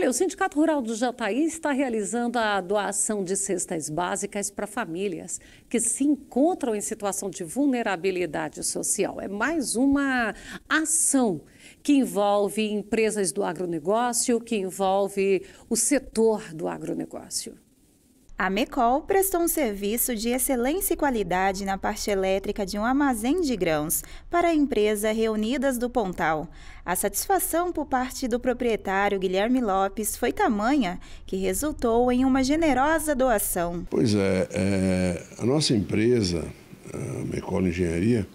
Olha, o Sindicato Rural do Jataí está realizando a doação de cestas básicas para famílias que se encontram em situação de vulnerabilidade social. É mais uma ação que envolve empresas do agronegócio, que envolve o setor do agronegócio. A Mecol prestou um serviço de excelência e qualidade na parte elétrica de um armazém de grãos para a empresa Reunidas do Pontal. A satisfação por parte do proprietário Guilherme Lopes foi tamanha que resultou em uma generosa doação. Pois é, é a nossa empresa, a Mecol Engenharia,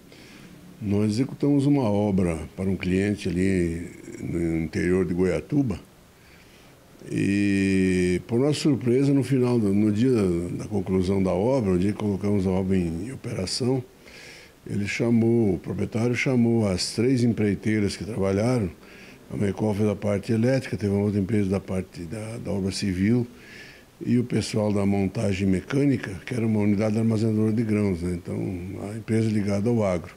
nós executamos uma obra para um cliente ali no interior de Goiatuba e, por nossa surpresa, no final, no dia da conclusão da obra, no dia que colocamos a obra em operação, ele chamou, o proprietário chamou as três empreiteiras que trabalharam, a Mecol da parte elétrica, teve uma outra empresa da parte da, da obra civil e o pessoal da montagem mecânica, que era uma unidade armazenadora de grãos, né? então a empresa ligada ao agro,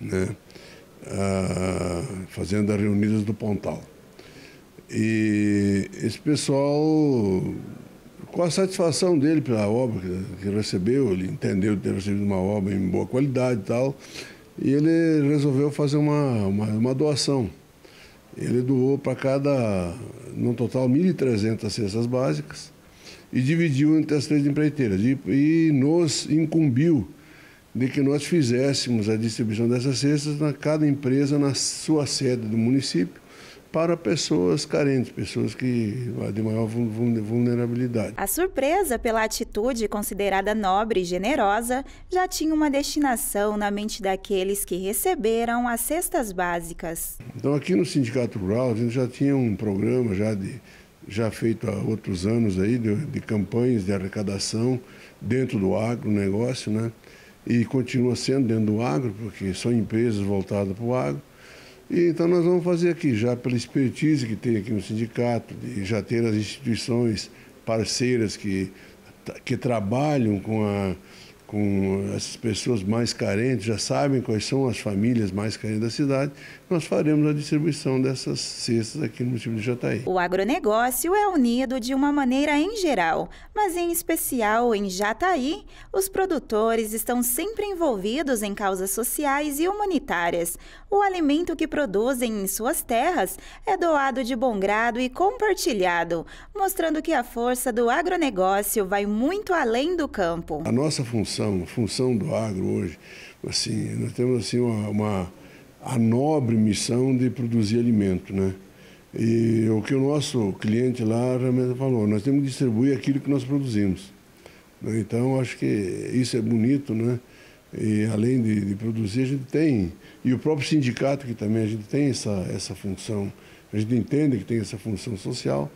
né? ah, fazendo as reunidas do Pontal. E esse pessoal, com a satisfação dele pela obra que, recebeu, ele entendeu ter recebido uma obra em boa qualidade e tal, e ele resolveu fazer uma, uma, uma doação. Ele doou para cada, no total, 1.300 cestas básicas e dividiu entre as três empreiteiras. E, e, nos incumbiu de que nós fizéssemos a distribuição dessas cestas na cada empresa na sua sede do município, para pessoas carentes, pessoas que de maior vulnerabilidade. A surpresa pela atitude considerada nobre e generosa já tinha uma destinação na mente daqueles que receberam as cestas básicas. Então aqui no Sindicato Rural a gente já tinha um programa já de já feito há outros anos aí de, de campanhas de arrecadação dentro do agronegócio, né? E continua sendo dentro do agro, porque são empresas voltadas para o agro e, então nós vamos fazer aqui, já pela expertise que tem aqui no sindicato, de já ter as instituições parceiras que, que trabalham com a com as pessoas mais carentes, já sabem quais são as famílias mais carentes da cidade, nós faremos a distribuição dessas cestas aqui no município de Jataí. O agronegócio é unido de uma maneira em geral, mas em especial em Jataí, os produtores estão sempre envolvidos em causas sociais e humanitárias. O alimento que produzem em suas terras é doado de bom grado e compartilhado, mostrando que a força do agronegócio vai muito além do campo. A nossa função função, função do agro hoje. Assim, nós temos assim uma, uma a nobre missão de produzir alimento, né? E o que o nosso cliente lá realmente falou, nós temos que distribuir aquilo que nós produzimos. Né? Então, acho que isso é bonito, né? E além de, de produzir, a gente tem, e o próprio sindicato que também, a gente tem essa, essa função a gente entende que tem essa função social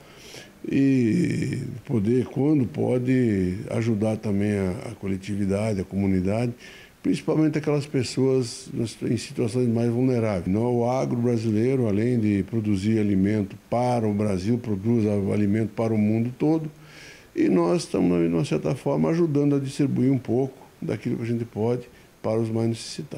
e poder, quando pode, ajudar também a, a coletividade, a comunidade, principalmente aquelas pessoas em situações mais vulneráveis. Não, é o agro brasileiro, além de produzir alimento para o Brasil, produz alimento para o mundo todo, e nós estamos, de uma certa forma, ajudando a distribuir um pouco daquilo que a gente pode para os mais necessitados.